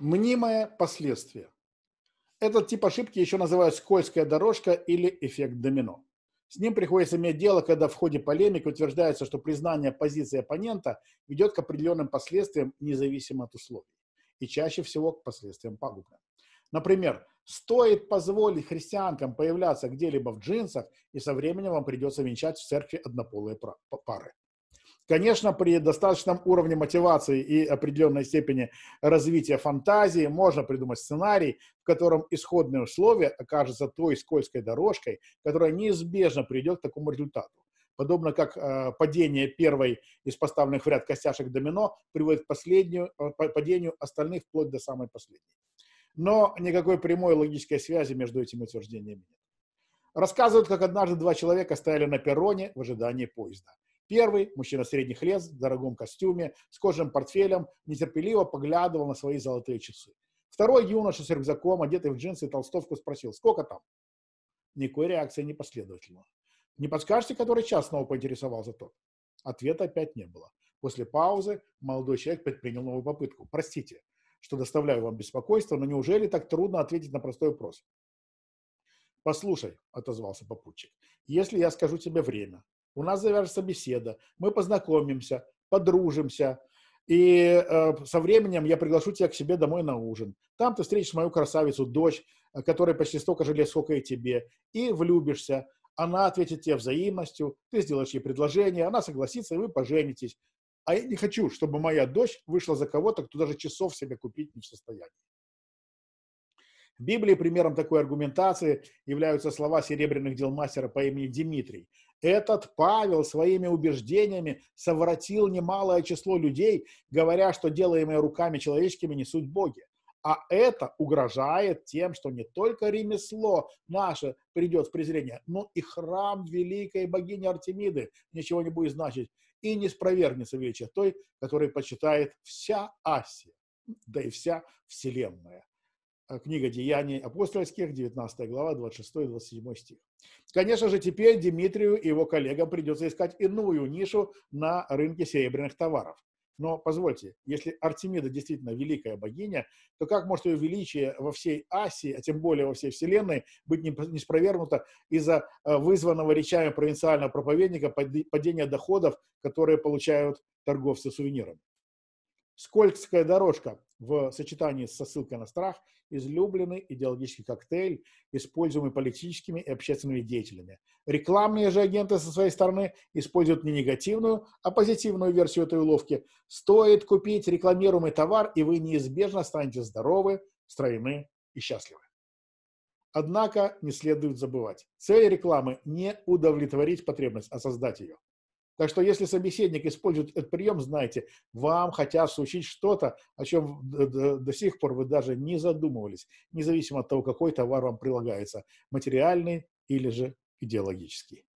Мнимое последствие. Этот тип ошибки еще называют скользкая дорожка или эффект домино. С ним приходится иметь дело, когда в ходе полемики утверждается, что признание позиции оппонента ведет к определенным последствиям, независимо от условий, и чаще всего к последствиям пагубным. Например, стоит позволить христианкам появляться где-либо в джинсах, и со временем вам придется венчать в церкви однополые пары. Конечно, при достаточном уровне мотивации и определенной степени развития фантазии можно придумать сценарий, в котором исходные условия окажутся той скользкой дорожкой, которая неизбежно приведет к такому результату. Подобно как э, падение первой из поставленных в ряд костяшек домино приводит к последнюю, э, падению остальных вплоть до самой последней. Но никакой прямой логической связи между этими утверждениями нет. Рассказывают, как однажды два человека стояли на перроне в ожидании поезда – Первый, мужчина средних лет, в дорогом костюме, с кожаным портфелем, нетерпеливо поглядывал на свои золотые часы. Второй юноша с рюкзаком, одетый в джинсы и толстовку, спросил, сколько там? Никакой реакции не последовательно. Не подскажете, который час снова поинтересовался тот? Ответа опять не было. После паузы молодой человек предпринял новую попытку. Простите, что доставляю вам беспокойство, но неужели так трудно ответить на простой вопрос? «Послушай», — отозвался попутчик, — «если я скажу тебе время, у нас завяжется беседа, мы познакомимся, подружимся, и э, со временем я приглашу тебя к себе домой на ужин. Там ты встретишь мою красавицу, дочь, э, которой почти столько же лет, сколько и тебе, и влюбишься. Она ответит тебе взаимностью, ты сделаешь ей предложение, она согласится, и вы поженитесь. А я не хочу, чтобы моя дочь вышла за кого-то, кто даже часов себе купить не в состоянии. В Библии примером такой аргументации являются слова серебряных дел мастера по имени Дмитрий. Этот Павел своими убеждениями совратил немалое число людей, говоря, что делаемые руками человеческими несут боги. А это угрожает тем, что не только ремесло наше придет в презрение, но и храм великой богини Артемиды ничего не будет значить, и не спровергнется величие той, которой почитает вся Асия, да и вся Вселенная. Э, книга «Деяний апостольских», 19 глава, 26-27 стих. Конечно же, теперь Дмитрию и его коллегам придется искать иную нишу на рынке серебряных товаров. Но позвольте, если Артемида действительно великая богиня, то как может ее величие во всей Асии, а тем более во всей Вселенной, быть неспровергнуто из-за э, вызванного речами провинциального проповедника падения доходов, которые получают торговцы сувенирами? Скользкая дорожка в сочетании со ссылкой на страх излюбленный идеологический коктейль, используемый политическими и общественными деятелями. Рекламные же агенты со своей стороны используют не негативную, а позитивную версию этой уловки. Стоит купить рекламируемый товар, и вы неизбежно станете здоровы, стройны и счастливы. Однако не следует забывать, цель рекламы не удовлетворить потребность, а создать ее. Так что если собеседник использует этот прием, знаете, вам хотят случить что-то, о чем до сих пор вы даже не задумывались, независимо от того, какой товар вам прилагается, материальный или же идеологический.